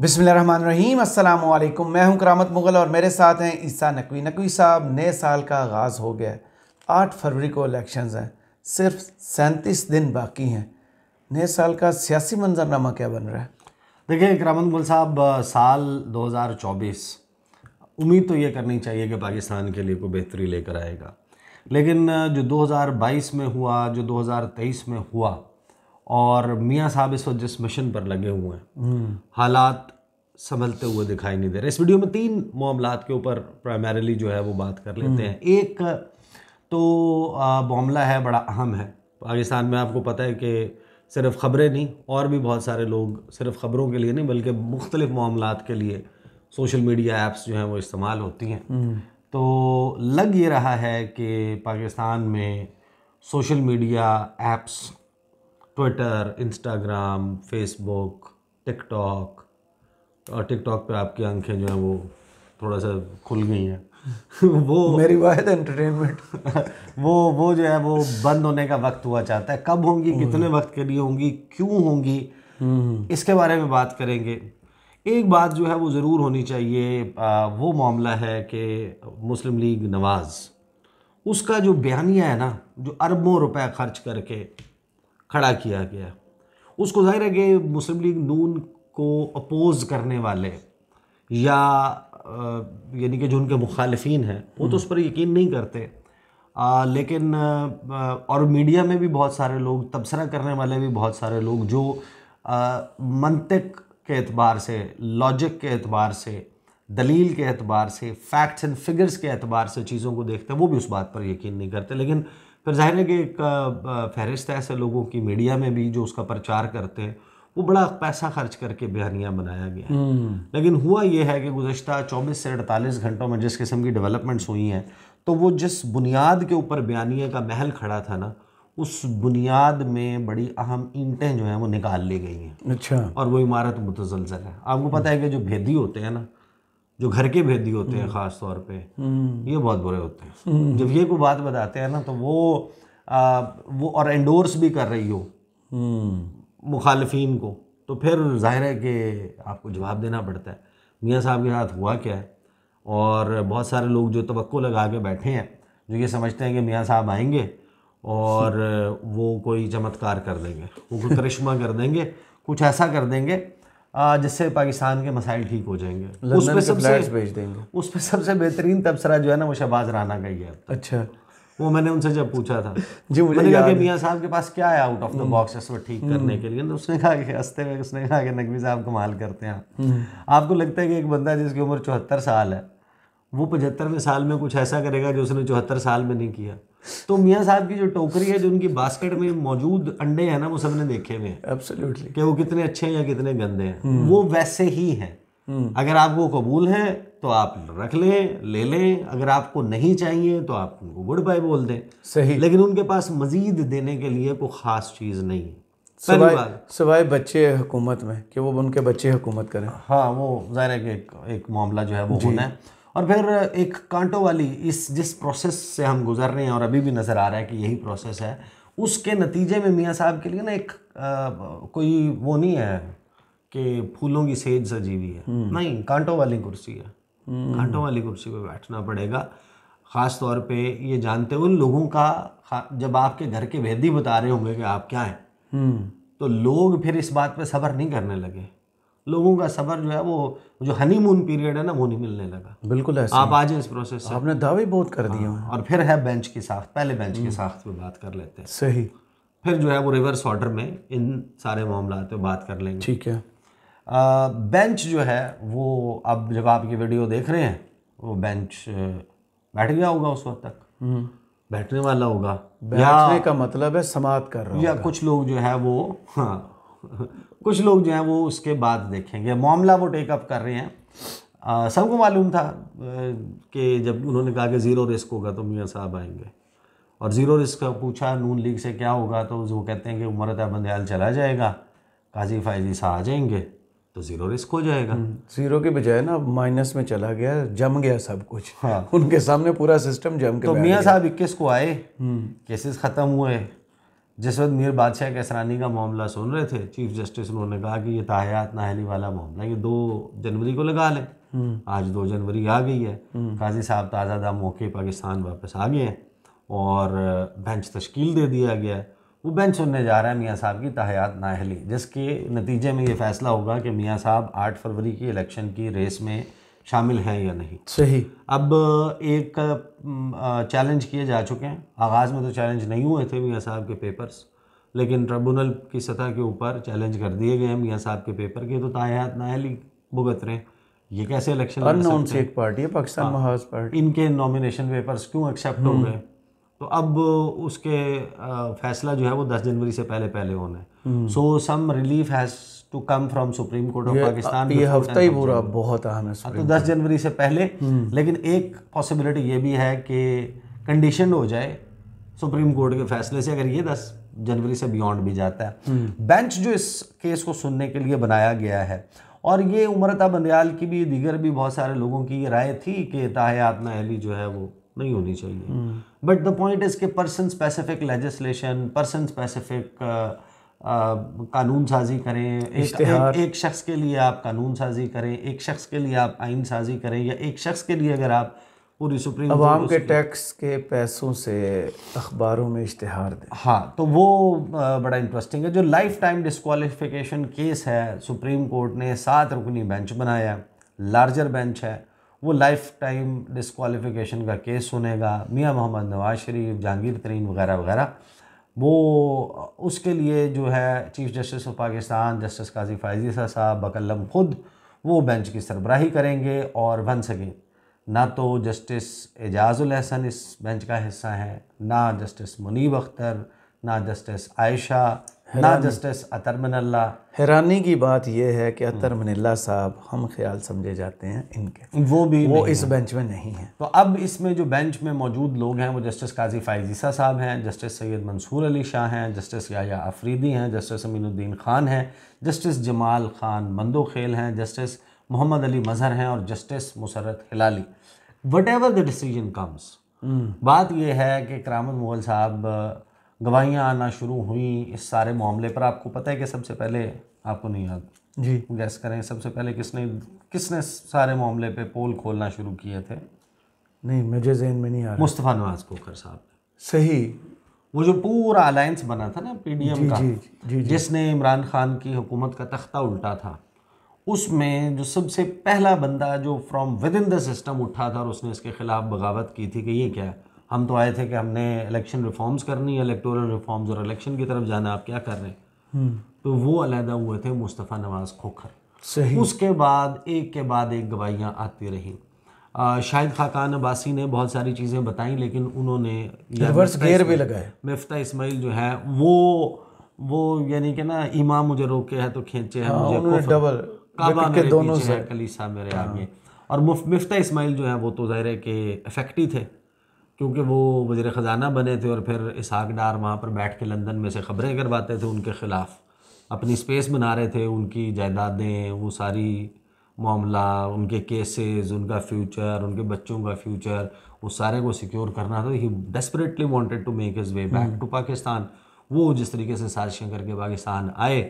बिसमीम असल मैं हूं करामत मुग़ल और मेरे साथ हैं ईसा नकवी नकवी साहब नए साल का आगाज़ हो गया आठ फरवरी को इलेक्शंस हैं सिर्फ सैंतीस दिन बाकी हैं नए साल का सियासी मंजरनामा क्या बन रहा है देखिए करामत मुगल साहब साल 2024 उम्मीद तो ये करनी चाहिए कि पाकिस्तान के लिए कोई बेहतरी लेकर आएगा लेकिन जो दो में हुआ जो दो में हुआ और मियाँ साहब इस वक्त जिस मिशन पर लगे हुए हैं हालात संभलते हुए दिखाई नहीं दे रहे इस वीडियो में तीन मामला के ऊपर प्राइमरीली जो है वो बात कर लेते हैं हम्म। एक तो मामला है बड़ा अहम है पाकिस्तान में आपको पता है कि सिर्फ ख़बरें नहीं और भी बहुत सारे लोग सिर्फ ख़बरों के लिए नहीं बल्कि मुख्तलिफ़ मामला के लिए सोशल मीडिया ऐप्स जो हैं वो इस्तेमाल होती हैं हम्म। तो लग ये रहा है कि पाकिस्तान में social media apps Twitter Instagram Facebook TikTok और टिकटॉक पे आपकी आंखें जो हैं वो थोड़ा सा खुल गई हैं वो मेरी बात एंटरटेनमेंट वो वो जो है वो बंद होने का वक्त हुआ चाहता है कब होंगी हम्म। कितने वक्त के लिए होंगी क्यों होंगी हम्म। इसके बारे में बात करेंगे एक बात जो है वो ज़रूर होनी चाहिए आ, वो मामला है कि मुस्लिम लीग नवाज़ उसका जो बयानिया है ना जो अरबों रुपए खर्च करके खड़ा किया गया उसको जाहिर है कि मुस्लिम लीग नून को अपोज़ करने वाले या यानी कि जो उनके मुखालफन हैं वो तो उस पर यकीन नहीं करते आ, लेकिन आ, और मीडिया में भी बहुत सारे लोग तबसरा करने वाले भी बहुत सारे लोग जो मनतक के अतबार से लॉजिक के एतबार से दलील के एतबार से फैक्ट्स एंड फिगर्स के अतबार से चीज़ों को देखते हैं वो भी उस बात पर यकीन नहीं करते लेकिन फिर जाहिर है कि एक फहरिस्त है ऐसे लोगों की मीडिया में भी जो उसका प्रचार करते हैं वो बड़ा पैसा खर्च करके बयानियाँ बनाया गया है हम्म। लेकिन हुआ ये है कि गुजशत चौबीस से अड़तालीस घंटों में जिस किस्म की डेवलपमेंट्स हुई हैं तो वो जिस बुनियाद के ऊपर बयानिए का महल खड़ा था ना उस बुनियाद में बड़ी अहम ईंटें जो हैं वो निकाल ली गई हैं अच्छा और वो इमारत मुतजलजल है आपको पता है कि जो भेदी होते हैं ना जो घर के भेदी होते हैं हम्म। ख़ास तौर पे हम्म। ये बहुत बुरे होते हैं हम्म। जब ये कोई बात बताते हैं ना तो वो आ, वो और एंडोर्स भी कर रही हो मुखालफन को तो फिर जाहिर है कि आपको जवाब देना पड़ता है मियाँ साहब के साथ हुआ क्या है और बहुत सारे लोग जो तो लगा के बैठे हैं जो ये समझते हैं कि मियाँ साहब आएंगे और वो कोई चमत्कार कर देंगे वो कोई करिश्मा कर देंगे कुछ ऐसा कर देंगे जिससे पाकिस्तान के मसाइल ठीक हो जाएंगे उस पे सबसे भेज देंगे उस पे सबसे बेहतरीन तबसरा जो है ना वो शहबाज राना का ही है अच्छा वो मैंने उनसे जब पूछा था जी मुझे मैंने कहा कि मियाँ साहब के पास क्या है आउट ऑफ द बॉक्स इसको ठीक करने हम्म। के लिए तो उसने कहा कि हंसते हुए उसने कहा कि नकवी साहब कमाल करते हैं हम्म। आपको लगता है कि एक बंदा जिसकी उम्र चौहत्तर साल है वो पचहत्तरवें साल में कुछ ऐसा करेगा जो उसने चौहत्तर साल में नहीं किया तो मियाँ साहब की जो टोकरी है जो उनकी बास्केट में मौजूद अंडे हैं ना वो सबने देखे हुए हैं कि वो कितने अच्छे हैं या कितने गंदे हैं हम्म। वो वैसे ही हैं हम्म। अगर आपको कबूल है तो आप रख लें ले लें अगर आपको नहीं चाहिए तो आप उनको गुड बाय बोल दें सही लेकिन उनके पास मज़ीद देने के लिए कोई ख़ास चीज़ नहीं है सिवाय बच्चे हुकूमत में कि वो उनके बच्चे हुकूमत करें हाँ वो ज़ाहिर है कि एक, एक मामला जो है वो होना है और फिर एक कांटों वाली इस जिस प्रोसेस से हम गुजर रहे हैं और अभी भी नज़र आ रहा है कि यही प्रोसेस है उसके नतीजे में मियाँ साहब के लिए ना एक आ, कोई वो नहीं है कि फूलों की सेज सजीवी है हम्म। नहीं कांटों वाली कुर्सी है हम्म। कांटों वाली कुर्सी पर बैठना पड़ेगा ख़ास तौर पे ये जानते उन लोगों का जब आपके घर के वैदी बता रहे होंगे कि आप क्या हैं हम्म। तो लोग फिर इस बात पे सब्र नहीं करने लगे लोगों का सबर जो है वो जो हनीमून पीरियड है ना वो नहीं मिलने लगा बिल्कुल ऐसे आप आज इस प्रोसेस से आपने दावे बहुत कर दिए हाँ, और फिर है बेंच की साख्त पहले बेंच की साख्त पे बात कर लेते हैं सही फिर जो है वो रिवर्स ऑर्डर में इन सारे मामला पे बात कर लेंगे ठीक है आ, बेंच जो है वो अब जब आपकी वीडियो देख रहे हैं वो बेंच बैठ गया होगा उस वक्त तक हम्म। बैठने वाला होगा बैठने का मतलब है समाप्त कर रहा या कुछ लोग जो है वो हाँ कुछ लोग जो हैं वो उसके बाद देखेंगे मामला वो टेकअप कर रहे हैं सबको मालूम था कि जब उन्होंने कहा कि ज़ीरो रिस्क होगा तो मियाँ साहब आएंगे और ज़ीरो रिस्क का पूछा नून लीग से क्या होगा तो वो कहते हैं कि उमर बंदयाल चला जाएगा काजी फायजी साहब आ जाएंगे तो ज़ीरो रिस्क हो जाएगा ज़ीरो हम्म, के बजाय ना माइनस में चला गया जम गया सब कुछ हाँ उनके सामने पूरा सिस्टम जम तो गया तो मियाँ साहब इक्कीस को आए केसेस हम्म। ख़त्म हुए जिस वक्त मीर बादशाह कैसरानी का मामला सुन रहे थे चीफ जस्टिस उन्होंने कहा कि ये ताहयात नाहली वाला मामला ये दो जनवरी को लगा लें हम्म। आज दो जनवरी आ गई है हम्म। काजी साहब ताज़ा दा मौके पाकिस्तान वापस आ गए हैं और बेंच तश्कील दे दिया गया है वो बेंच सुनने जा रहा है मियाँ साहब की तहयात नाहली जिसके नतीजे में ये फ़ैसला होगा कि मियाँ साहब आठ फरवरी की इलेक्शन की रेस में शामिल हैं या नहीं सही अब एक चैलेंज किए जा चुके हैं आगाज़ में तो चैलेंज नहीं हुए थे मियाँ साहब के पेपर्स लेकिन ट्रिब्यूनल की सतह के ऊपर चैलेंज कर दिए गए हैं मियाँ साहब के पेपर के तो तायात नाहली भुगत रहे ये कैसे इलेक्शन पार्टी है पाकिस्तान हाँ। पार्टी इनके नॉमिनेशन पेपर्स क्यों एक्सेप्ट हो हम्म। गए तो अब उसके फैसला जो है वो 10 जनवरी से पहले पहले होना है so some relief has to come from Supreme Court of Pakistan ये हफ्ता ही पूरा बहुत अहम है हाँ, तो दस जनवरी से पहले हम्म। लेकिन एक पॉसिबिलिटी ये भी है कि कंडीशन हो जाए सुप्रीम कोर्ट के फैसले से अगर ये दस जनवरी से बियॉन्ड भी जाता है बेंच हम्म। जो इस केस को सुनने के लिए बनाया गया है और ये उमरता बंदयाल की भी दीगर भी बहुत सारे लोगों की राय थी कि ताहयात नहली जो है वो नहीं होनी चाहिए बट द पॉइंट इज़ के person specific legislation person specific कानून साजी करें एक, एक, एक शख्स के लिए आप कानून साजी करें एक शख्स के लिए आप आइन साजी करें या एक शख्स के लिए अगर आप पूरी सुप्रीम आवाम के टैक्स के पैसों से अखबारों में इश्तहार दें हाँ तो वो uh, बड़ा इंटरेस्टिंग है जो लाइफ टाइम डिस्कवालिफिकेशन केस है सुप्रीम कोर्ट ने सात रुकनी बेंच बनाया लार्जर बेंच है वो लाइफ टाइम डिसकॉलीफ़िकेशन का केस सुनेगा मियाँ मोहम्मद नवाज़ शरीफ जहांगीर तरीन वगैरह वगैरह वो उसके लिए जो है Chief Justice of Pakistan Justice Qazi Faez साहब बकल्लम ख़ुद वो बेंच की सरबराही करेंगे और बन सकें ना तो जस्टिस एजाज़ुल एहसन इस बेंच का हिस्सा है ना जस्टिस मुनीब अख्तर ना जस्टिस आयशा ना जस्टिस अतर मनल्ला हैरानी की बात यह है कि अतर मनिल्ला साहब हम ख्याल समझे जाते हैं इनके वो भी वो इस बेंच में नहीं है तो अब इसमें जो बेंच में मौजूद लोग हैं वो जस्टिस काजी फायजीसा साहब हैं जस्टिस सैयद मंसूर अली शाह हैं जस्टिस याया आफरीदी हैं जस्टिस अमीनुद्दीन खान हैं जस्टिस जमाल खान मंदोखेल हैं जस्टिस मोहम्मद अली मजहर हैं और Justice Musarrat Hilali whatever the decision comes बात यह है कि करामत मुगल साहब गवाहियाँ आना शुरू हुई इस सारे मामले पर आपको पता है कि सबसे पहले आपको नहीं याद जी गैस करें सबसे पहले किसने किसने सारे मामले पे पोल खोलना शुरू किए थे नहीं मुझे जहन में नहीं आ रहा मुस्तफ़ा नवाज कोकर साहब सही वो जो पूरा अलायंस बना था ना पी डी एम जी, जिसने इमरान खान की हुकूमत का तख्ता उल्टा था उसमें जो सबसे पहला बंदा जो from within the system उठा था और उसने इसके खिलाफ बगावत की थी कि ये क्या है हम तो आए थे कि हमने इलेक्शन रिफॉर्म्स करनी है इलेक्टोरल रिफॉर्म्स और इलेक्शन की तरफ जाना आप क्या कर रहे हैं हम्म। तो वो अलहदा हुए थे मुस्तफ़ा नवाज़ खोखर सही उसके बाद एक के बाद एक गवाहियाँ आती रहीं शाहिद खाकान अब्बासी ने बहुत सारी चीज़ें बताई लेकिन उन्होंने रिवर्स भी लगाए मफ्ता इस्माइल जो है वो वो यानी कि ना इमाम मुझे रोके है तो खींचे हाँ, है मुझे डबल काबा के दोनों से कलीसा मेरे हाँ। आगे और मुफ्ता इस्माइल जो है वो तो ज़ाहिर है कि इफेक्टिव थे क्योंकि वो वजीर ख़जाना बने थे और फिर इसहाक डार वहाँ पर बैठ के लंदन में से ख़बरें करवाते थे उनके ख़िलाफ़ अपनी स्पेस बना रहे थे उनकी जायदादें वो सारी मामला उनके केसेस उनका फ्यूचर उनके बच्चों का फ्यूचर उस सारे को सिक्योर करना था ही desperately wanted to make his way back to Pakistan वो जिस तरीके से साजिशें करके पाकिस्तान आए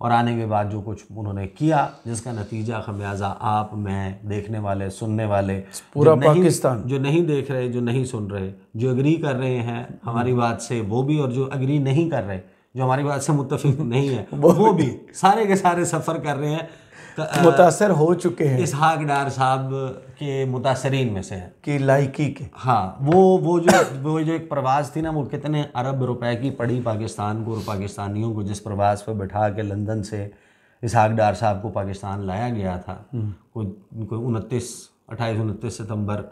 और आने के बाद जो कुछ उन्होंने किया जिसका नतीजा खमियाजा आप मैं देखने वाले सुनने वाले पूरा पाकिस्तान जो नहीं देख रहे जो नहीं सुन रहे जो अग्री कर रहे हैं हमारी हम्म। बात से वो भी और जो अग्री नहीं कर रहे जो हमारी बात से मुतफिक नहीं है वो भी सारे के सारे सफ़र कर रहे हैं मुतासर हो चुके हैं इसहाक डार साहब के मुतासरीन में से कि लाइकी के हाँ वो वो जो वो जो एक प्रवास थी ना वो कितने अरब रुपए की पड़ी पाकिस्तान को और पाकिस्तानियों को जिस प्रवास पर बैठा के लंदन से इसहाक डार साहब को पाकिस्तान लाया गया था हम्म। कोई कोई उनतीस अट्ठाईस उनतीस सितम्बर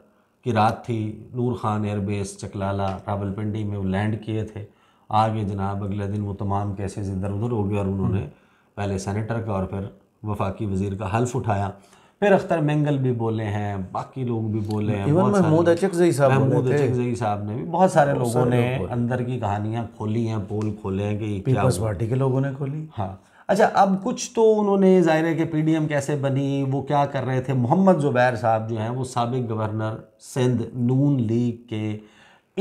की रात थी नूर खान एयरबेस चकलाला रावलपिंडी में वो लैंड किए थे आगे जनाब अगले दिन वो तमाम केसेस इधर उधर हो गए और उन्होंने हम्म। पहले सेनेटर का और फिर वफाकी वजीर का हल्फ उठाया फिर अख्तर मैंगल भी बोले हैं बाकी लोग भी बोले हैं महमूद महमूद अचकजई साहब ने भी बहुत सारे लोगों ने अंदर की कहानियाँ खोली हैं पोल खोले हैं कि पीपल्स पार्टी के लोगों ने खोली हाँ अच्छा अब कुछ तो उन्होंने ज़ाहिर है कि पीडीएम कैसे बनी वो क्या कर रहे थे मोहम्मद ज़ुबैर साहब जो हैं वो सबक गवर्नर सिंध नून लीग के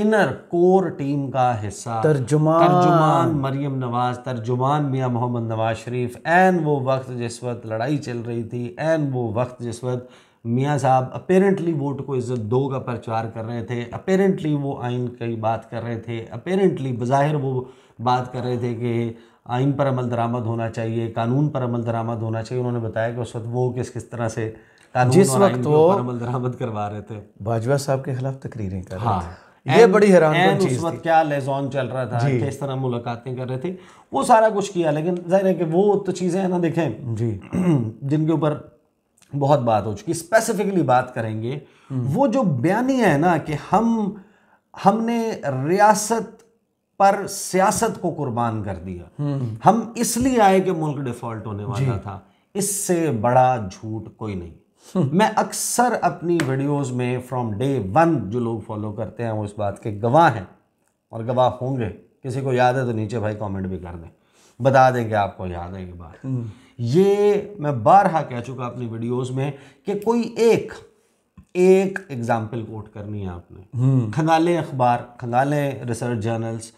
इनर कोर टीम का हिस्सा तर्जुमान तर्जुमान मरियम नवाज तर्जुमान मियाँ मोहम्मद नवाज शरीफ एन वो वक्त जिस वक्त लड़ाई चल रही थी एन वो वक्त जिस वक्त मियाँ साहब अपेरेंटली वोट को इज़्ज़त दो का प्रचार कर रहे थे अपेरेंटली वो आइन की बात कर रहे थे अपेरेंटली बज़ाहिर वो बात कर रहे थे कि आइन पर अमल दरामद होना चाहिए कानून पर अमल दरामद होना चाहिए उन्होंने बताया कि उस वक्त वो किस किस तरह से जिस वक्त वो अमल दरामद करवा रहे थे भाजपा साहब के खिलाफ तकरीरें कर हाँ। थे ये बड़ी हैरान चीज उस वक्त क्या लेजॉन चल रहा था किस तरह मुलाकातें कर रहे थे वो सारा कुछ किया लेकिन जाहिर है कि वो तो चीज़ें ना देखें जी जिनके ऊपर बहुत बात हो चुकी स्पेसिफिकली बात करेंगे हम्म। वो जो बयानी है ना कि हम हमने रियासत पर सियासत को कुर्बान कर दिया हम्म। हम इसलिए आए कि मुल्क डिफॉल्ट होने वाला था इससे बड़ा झूठ कोई नहीं मैं अक्सर अपनी वीडियोस में फ्रॉम डे वन जो लोग फॉलो करते हैं वो इस बात के गवाह हैं और गवाह होंगे किसी को याद है तो नीचे भाई कमेंट भी कर दें बता दें कि आपको याद है ये बात हम्म। ये मैं बारहा कह चुका अपनी वीडियोस में कि कोई एक एक एग्जाम्पल कोट करनी है आपने हम्म। खंगालें अखबार खंगालें रिसर्च जर्नल्स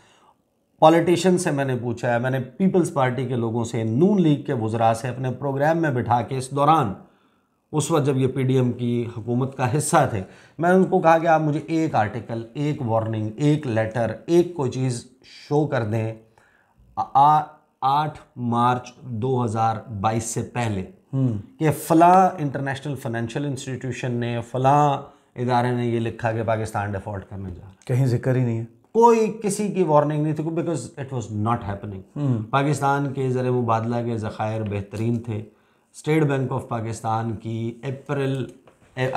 पॉलिटिशियन से मैंने पूछा है मैंने पीपल्स पार्टी के लोगों से नून लीग के वजरा से अपने प्रोग्राम में बिठा के इस दौरान उस वक्त जब ये पीडीएम की हुकूमत का हिस्सा थे मैंने उनको कहा कि आप मुझे एक आर्टिकल एक वार्निंग एक लेटर एक कोई चीज़ शो कर दें आठ मार्च 2022 से पहले हम्म। कि फ़लाँ इंटरनेशनल फाइनेंशियल इंस्टीट्यूशन ने फ़लाँ इदारे ने ये लिखा कि पाकिस्तान डिफॉल्ट करने जा रहा है कहीं जिक्र ही नहीं है कोई किसी की वार्निंग नहीं थी because it was not happening Pakistan के ज़र मुबादला के ज़ख़ायर बेहतरीन थे स्टेट बैंक ऑफ पाकिस्तान की अप्रैल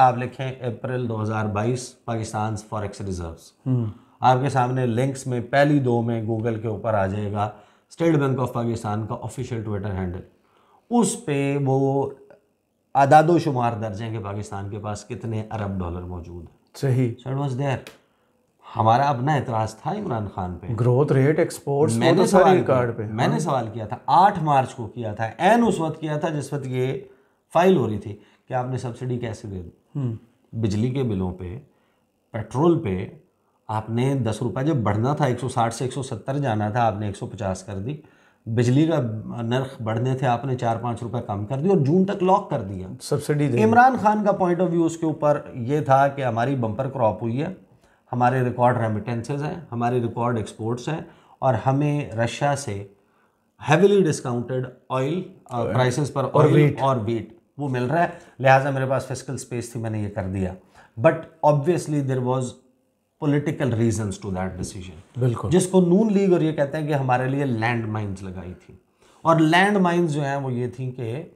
आप लिखें अप्रैल 2022 पाकिस्तान फॉरेक्स हम्म। रिजर्व्स आपके सामने लिंक्स में पहली दो में गूगल के ऊपर आ जाएगा स्टेट बैंक ऑफ पाकिस्तान का ऑफिशियल ट्विटर हैंडल उस पे वो आदादोशुमार दर्ज हैं कि पाकिस्तान के पास कितने अरब डॉलर मौजूद हैं सही सर वॉज देयर हमारा अपना एतराज था इमरान खान पे ग्रोथ रेट एक्सपोर्ट मैंने तो सवाल कार्ड पे हाँ। मैंने सवाल किया था आठ मार्च को किया था एन उस वक्त किया था जिस वक्त ये फाइल हो रही थी कि आपने सब्सिडी कैसे दे दी हम्म। बिजली के बिलों पे पेट्रोल पे आपने दस रुपये जब बढ़ना था 160 से 170 जाना था आपने 150 कर दी बिजली का नर्ख बढ़ने थे आपने चार पाँच रुपये कम कर दिए और जून तक लॉक कर दिया सब्सिडी इमरान खान का पॉइंट ऑफ व्यू उसके ऊपर ये था कि हमारी बम्पर क्रॉप हुई है हमारे रिकॉर्ड रेमिटेंसेज हैं हमारे रिकॉर्ड एक्सपोर्ट्स हैं और हमें रशिया से हैविली डिस्काउंटेड ऑयल प्राइसेस पर ऑयल और वीट वो मिल रहा है लिहाजा मेरे पास फिजिकल स्पेस थी मैंने ये कर दिया but obviously there was political reason to that decision बिल्कुल जिसको नून लीग और ये कहते हैं कि हमारे लिए लैंड माइन्स लगाई थी और लैंड माइन्स जो हैं वो ये थी कि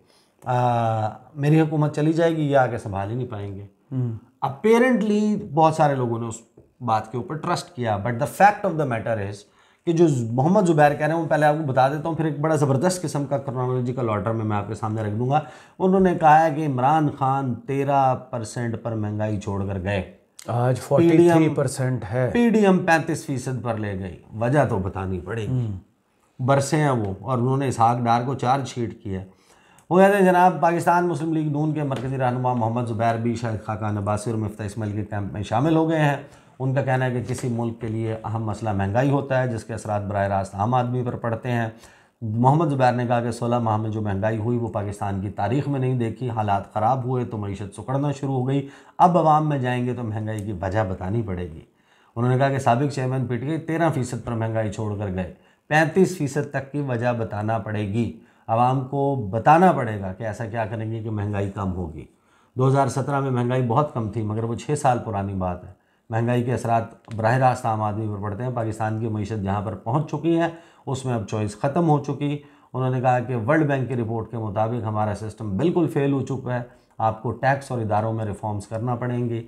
मेरी हुकूमत चली जाएगी ये आगे संभाल ही नहीं पाएंगे अपेरेंटली हम्म। बहुत सारे लोगों ने उस बात के ऊपर ट्रस्ट किया but the fact of the matter is कि जो मोहम्मद ज़ुबैर कह रहे हैं वो पहले आपको बता देता हूँ फिर एक बड़ा ज़बरदस्त किस्म का क्रोनोलॉजिकल ऑर्डर में मैं आपके सामने रख दूंगा उन्होंने कहा है कि इमरान खान तेरह परसेंट पर महंगाई छोड़कर गए आज फोर्टी परसेंट है पीडीएम पैंतीस फीसद पर ले गई वजह तो बतानी पड़ेगी हम्म। बरसे हैं वो और उन्होंने इसहाक डार को चार्जशीट किया वो कहते हैं जनाब पाकिस्तान मुस्लिम लीग नून के मरकजी रहनुमा मोहम्मद ज़ुबैर भी शाहिद खाकान अबासी और मफ्ता इसमाइल के कैंप में शामिल हो गए हैं उनका कहना है कि किसी मुल्क के लिए अहम मसला महंगाई होता है जिसके असरात बर रास्त आम आदमी पर पड़ते हैं मोहम्मद जुबैर ने कहा कि सोलह माह में जो महंगाई हुई वो पाकिस्तान की तारीख में नहीं देखी हालात ख़राब हुए तो मीशत सुखड़ना शुरू हो गई अब आवाम में जाएंगे तो महंगाई की वजह बतानी पड़ेगी उन्होंने कहा कि सबक चेयरमैन पी टी तेरह फ़ीसद पर महंगाई छोड़ कर गए पैंतीस फ़ीसद तक की वजह बताना पड़ेगी आवाम को बताना पड़ेगा कि ऐसा क्या करेंगे कि महंगाई कम होगी 2017 में महंगाई बहुत कम थी मगर वो छः साल पुरानी बात है महंगाई के असरा बरह रास्त आम आदमी पर पड़ते हैं पाकिस्तान की मीशत जहाँ पर पहुँच चुकी है उसमें अब चॉइस ख़त्म हो चुकी उन्होंने कहा कि वर्ल्ड बैंक की रिपोर्ट के मुताबिक हमारा सिस्टम बिल्कुल फेल हो चुका है आपको टैक्स और इदारों में रिफॉर्म्स करना पड़ेंगे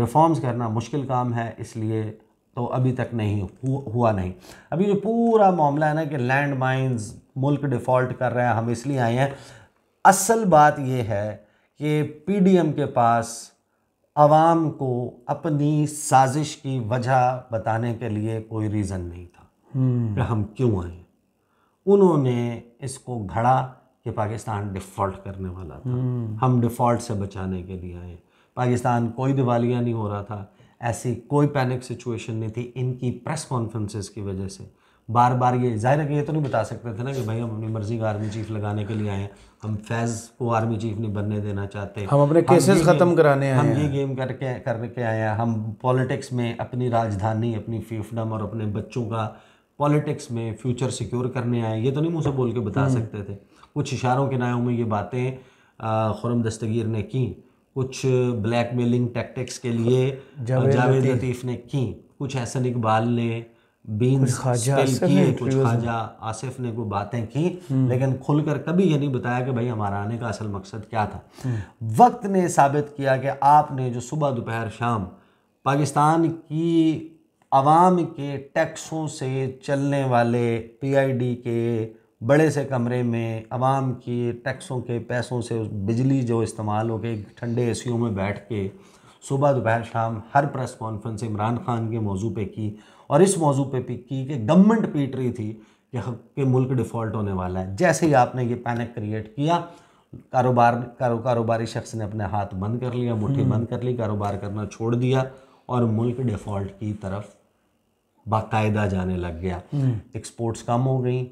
रिफॉर्म्स करना मुश्किल काम है इसलिए तो अभी तक नहीं हुआ नहीं अभी जो पूरा मामला है ना कि लैंड माइन्स मुल्क डिफ़ॉल्ट कर रहे हैं हम इसलिए आए हैं असल बात यह है कि पीडीएम के पास आवाम को अपनी साजिश की वजह बताने के लिए कोई रीज़न नहीं था कि हम्म। हम क्यों आए उन्होंने इसको घड़ा कि पाकिस्तान डिफ़ॉल्ट करने वाला था हम्म। हम डिफ़ॉल्ट से बचाने के लिए आए पाकिस्तान कोई दिवालिया नहीं हो रहा था ऐसी कोई पैनिक सिचुएशन नहीं थी इनकी प्रेस कॉन्फ्रेंसेस की वजह से बार बार ये जाहिर है कि ये तो नहीं बता सकते थे ना कि भाई हम अपनी मर्जी का आर्मी चीफ लगाने के लिए आए हैं हम फैज़ को आर्मी चीफ नहीं बनने देना चाहते हम अपने केसेस ख़त्म कराने हम ये गेम करके करके आए हैं हम पॉलिटिक्स में अपनी राजधानी अपनी फीफडम और अपने बच्चों का पॉलिटिक्स में फ्यूचर सिक्योर करने आए ये तो नहीं मुझसे बोल के बता हम्म। सकते थे कुछ इशारों के नायों में ये बातें खुरम दस्तगीर ने की कुछ ब्लैक मेलिंग टैक्टिक्स के लिए जावेद लतीफ़ ने की कुछ एहसन इकबाल ने बीन्स स्पेल किए कुछ खाजा आसिफ ने कोई बातें की हम्म। लेकिन खुलकर कभी ये नहीं बताया कि भाई हमारा आने का असल मकसद क्या था हम्म। वक्त ने साबित किया कि आपने जो सुबह दोपहर शाम पाकिस्तान की आवाम के टैक्सों से चलने वाले पीआईडी के बड़े से कमरे में आवाम के टैक्सों के पैसों से बिजली जो इस्तेमाल हो गई ठंडे ए में बैठ के सुबह दोपहर शाम हर प्रेस कॉन्फ्रेंस इमरान खान के मौजू पे की और इस मौजू पे पिक की कि गवर्नमेंट पीट रही थी कि के मुल्क डिफ़ॉल्ट होने वाला है जैसे ही आपने ये पैनिक क्रिएट किया कारोबार कारो, कारोबारी शख्स ने अपने हाथ बंद कर लिया मुठ्ठी हम्म। बंद कर ली कारोबार करना छोड़ दिया और मुल्क डिफ़ॉल्ट की तरफ बाकायदा जाने लग गया एक्सपोर्ट्स हम्म। कम हो गई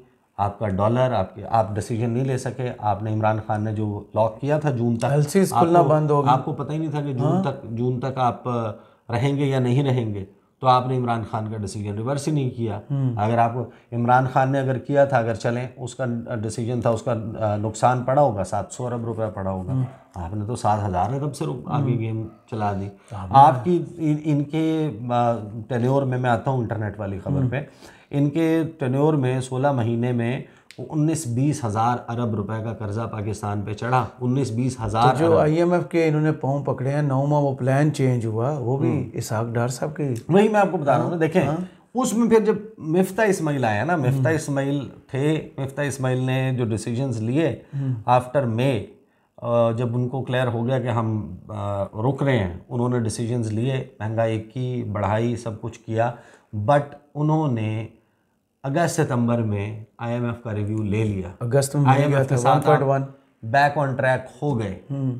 आपका डॉलर आपके आप डिसीजन नहीं ले सके आपने इमरान खान ने जो लॉक किया था जून तक खुलना बंद हो गया आपको पता ही नहीं था कि जून हा? तक जून तक आप रहेंगे या नहीं रहेंगे तो आपने इमरान खान का डिसीजन रिवर्स ही नहीं किया हम्म। अगर आप इमरान खान ने अगर किया था अगर चलें उसका डिसीजन था उसका नुकसान पड़ा होगा सात सौ अरब रुपया पड़ा होगा हम्म। आपने तो सात हज़ार अरब से आगे हम्म। गेम चला दी तो आपकी इन, इनके टेन्योर में मैं आता हूँ इंटरनेट वाली खबर पे इनके टेन्योर में सोलह महीने में उन्नीस बीस हज़ार अरब रुपए का कर्जा पाकिस्तान पे चढ़ा उन्नीस बीस हज़ार तो जो आईएमएफ के इन्होंने पाँव पकड़े हैं नौमा वो प्लान चेंज हुआ वो भी हम्म। इसहाक डार साहब के वही मैं आपको बता रहा हूँ हाँ, देखें हाँ। उसमें फिर जब मिफ्ता इस्माइल आया ना हम्म। मिफ्ता इस्माइल थे मिफ्ता इस्माइल ने जो डिसीजंस लिए आफ्टर हम्म। मे जब उनको क्लियर हो गया कि हम रुक रहे हैं उन्होंने डिसीजंस लिए महंगाई की बढ़ाई सब कुछ किया बट उन्होंने अगस्त सितंबर में आईएमएफ का रिव्यू ले लिया अगस्त में आईएमएफ के साथ बैक ऑन ट्रैक हो गए हम्म।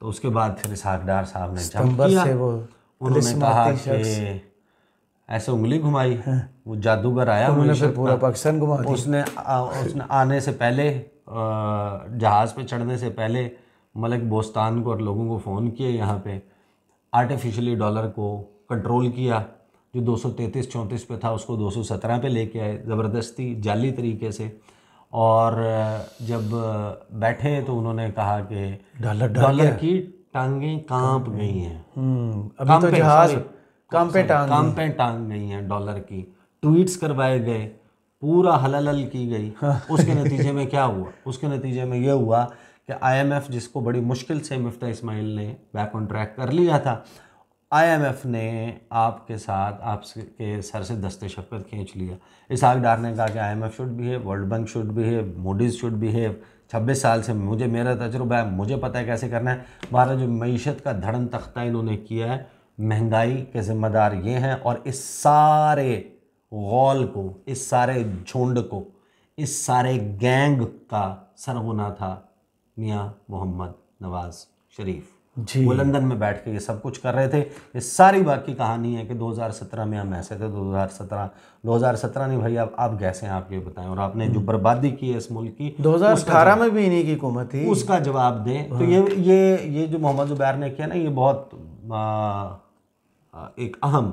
तो उसके बाद फिर इसहाकडार साहब ने से वो उन्होंने कहा ऐसे उंगली घुमाई हाँ। वो जादूगर आया उन्होंने फिर पूरा पाकिस्तान घुमा उसने आ, उसने आने से पहले जहाज़ पे चढ़ने से पहले मलिक बोस्तान को और लोगों को फ़ोन किया यहाँ पे आर्टिफिशियली डॉलर को कंट्रोल किया जो 233 34 पे था उसको 217 पे लेके आए ज़बरदस्ती जाली तरीके से और जब बैठे तो उन्होंने कहा कि डॉलर डॉलर की टांगें कांप गई हैं हम्म, अभी तो काम पे टांग काम पे टांग गई हैं डॉलर की ट्वीट्स करवाए गए पूरा हल की गई उसके नतीजे में क्या हुआ उसके नतीजे में ये हुआ कि आईएमएफ जिसको बड़ी मुश्किल से मुफ्ता इस्माइल ने बैक ऑन ट्रैक कर लिया था आईएमएफ ने आपके साथ आपके सर से दस्ते शफकत खींच लिया इसहाक डार ने कहा कि IMF should behave World Bank should behave Moody's should behave छब्बीस साल से मुझे मेरा तजुर्बा है मुझे पता है कैसे करना है हमारा जो मीशत का धड़न तख्ता इन्होंने किया है महंगाई के ज़िम्मेदार ये हैं और इस सारे गौल को इस सारे झुंड को इस सारे गैंग का सरगुना था मियाँ मोहम्मद नवाज़ शरीफ जी वो लंदन में बैठ के ये सब कुछ कर रहे थे ये सारी बात की कहानी है कि 2017 में हम ऐसे थे 2017 2017 नहीं भाई आप आप कैसे हैं आप ये बताएं और आपने जो हम्म। बर्बादी की है इस मुल्क की 2018 में भी इन्हीं की हुकूमत थी उसका जवाब दें तो हाँ। तो ये ये ये जो मोहम्मद जुबैर ने किया ना ये बहुत आ, एक अहम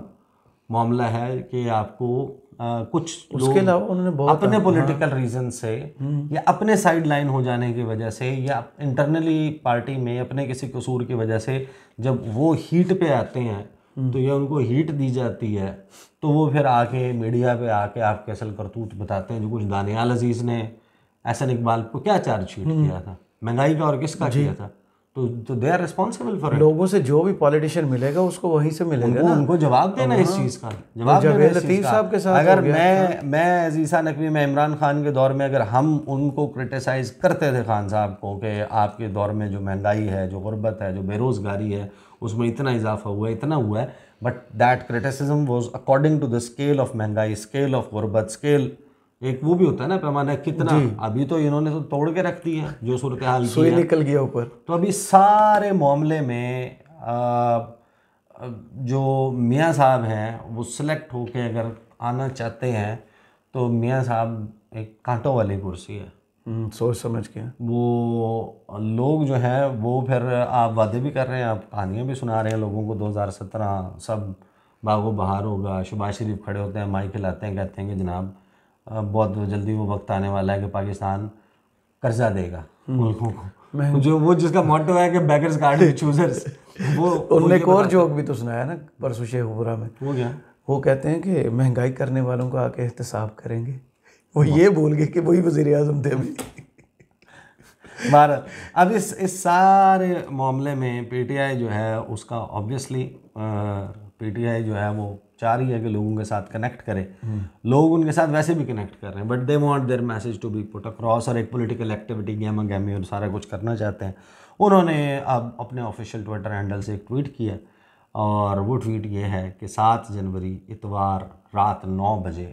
मामला है कि आपको आ, कुछ उसके अलावा उन्होंने बहुत अपने पॉलिटिकल हाँ। रीज़न से हम्म। या अपने साइड लाइन हो जाने की वजह से या इंटरनली पार्टी में अपने किसी कसूर की वजह से जब वो हीट पे आते हैं हम्म। तो या उनको हीट दी जाती है तो वो फिर आके मीडिया पे आके आपके असल करतूत बताते हैं जो कुछ दानियाल अजीज़ ने एहसन इकबाल को क्या चार्जशीट हम्म। किया था महंगाई का और किसका किया था तो तो दे आर रिस्पॉन्सिबल फॉर लोगों से जो भी पॉलिटिशियन मिलेगा उसको वहीं से मिलेगा उनको, ना उनको जवाब तो देना इस हाँ। चीज़ का तो जवाब तो लतीफ़ साहब के साथ अगर मैं तो। मैं अजीसा नकवी मैं इमरान खान के दौर में अगर हम उनको क्रिटिसाइज करते थे खान साहब को कि आपके दौर में जो महंगाई है जो गुर्बत है जो बेरोज़गारी है उसमें इतना इजाफा हुआ है इतना हुआ है but that criticism was according to the scale of महंगाई स्केल ऑफ गुर्बत स्केल एक वो भी होता है ना पैमाना कितना अभी तो इन्होंने तो तोड़ के रख दी है जो सूरत हाल सुई निकल गया ऊपर तो अभी सारे मामले में जो मियाँ साहब हैं वो सिलेक्ट होके अगर आना चाहते हैं तो मियाँ साहब एक कांटों वाली कुर्सी है हम्म, सोच समझ के वो लोग जो हैं वो फिर आप वादे भी कर रहे हैं आप कहानियाँ भी सुना रहे हैं लोगों को 2017 सब बागो बहार होगा शबाज शरीफ खड़े होते हैं माइक हिलाते हैं कहते हैं कि जनाब बहुत जल्दी वो वक्त आने वाला है कि पाकिस्तान कर्जा देगा मुल्कों को जो वो जिसका मोटो है कि बैकर्स गार्ड चूजर्स वो उनने एक और जोक भी तो सुनाया ना परसों शेखपुरा में वो क्या वो कहते हैं कि महंगाई करने वालों को आके एहतसाब करेंगे वो ये बोल गए कि वही वजीर अजम थे अभी भारत अब इस इस सारे मामले में पीटीआई जो है उसका ऑब्वियसली पीटीआई जो है वो चाह रही है कि लोगों के साथ कनेक्ट करें हम्म। लोग उनके साथ वैसे भी कनेक्ट कर रहे हैं but they want their message to be put across और एक पोलिटिकल एक्टिविटी गेमा गेमी और सारा कुछ करना चाहते हैं उन्होंने अब अपने ऑफिशियल ट्विटर हैंडल से एक ट्वीट किया और वो ट्वीट ये है कि सात जनवरी इतवार रात नौ बजे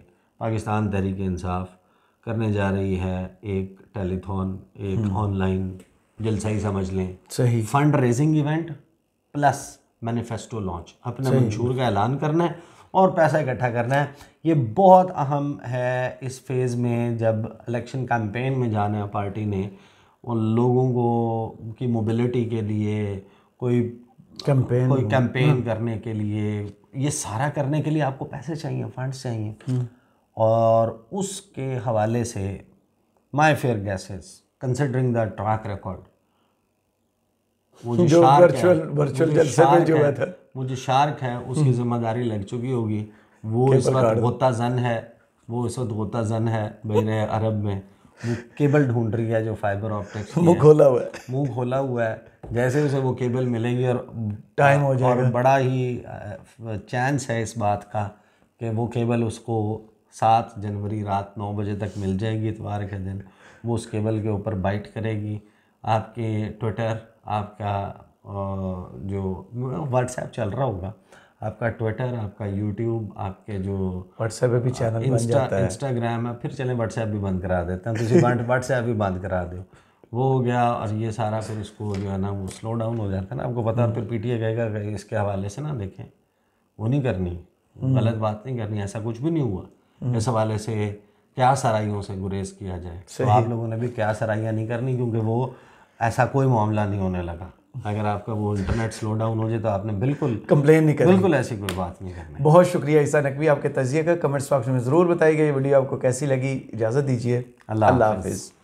पाकिस्तान तहरीक इंसाफ करने जा रही है एक टेलीथॉन एक ऑनलाइन जलसा ही समझ लें सही fund raising event plus manifesto launch अपने मंशूर का ऐलान करना है और पैसा इकट्ठा करना है ये बहुत अहम है इस फेज़ में जब इलेक्शन कैंपेन में जाना है पार्टी ने उन लोगों को की मोबिलिटी के लिए कोई कैंपेन कोई कैंपेन हाँ। करने के लिए ये सारा करने के लिए आपको पैसे चाहिए फंड्स चाहिए हम्म। और उसके हवाले से my fair guesses considering the track record वो जो, जो वर्चुअल वर्चुअल जलसे जो हुआ था वो जो शार्क है उसकी जिम्मेदारी लग चुकी होगी वो इस वक्त गोता जन है वो इस वक्त गोता जन है बहर अरब में वो केबल ढूंढ रही है जो फाइबर ऑप्टिक्स मुंह खोला हुआ है मुंह खोला हुआ है जैसे उसे वो केबल मिलेगी और टाइम हो जाएगा और बड़ा ही चांस है इस बात का कि वो केबल उसको सात जनवरी रात नौ बजे तक मिल जाएगी इतवार के दिन वो उस केबल के ऊपर बाइट करेगी आपके ट्विटर आपका जो व्हाट्सएप मतलब चल रहा होगा आपका ट्विटर आपका यूट्यूब आपके जो व्हाट्सएप भी चैनल बन जाता है इंस्टाग्राम है फिर चलें व्हाट्सएप भी बंद करा देते हैं तुझे तो व्हाट्सएप भी बंद करा दो वो हो गया और ये सारा फिर इसको जो है ना वो स्लो डाउन हो जाता है ना आपको पता है फिर पी टी कहेगा इसके हवाले से ना देखें वो नहीं करनी हम्म। गलत बात नहीं करनी ऐसा कुछ भी नहीं हुआ हम्म। इस हवाले से क्या सराइयों से गुरेज किया जाए तो आप लोगों ने भी क्या सराइयाँ नहीं करनी क्योंकि वो ऐसा कोई मामला नहीं होने लगा अगर आपका वो इंटरनेट स्लो डाउन हो जाए तो आपने बिल्कुल कंप्लेन नहीं करी बिल्कुल ऐसी कोई बात नहीं करनी बहुत शुक्रिया ईसा नकवी आपके तजिए का कमेंट्स बॉक्स में ज़रूर बताइएगा ये वीडियो आपको कैसी लगी इजाज़त दीजिए अल्लाह हाफिज़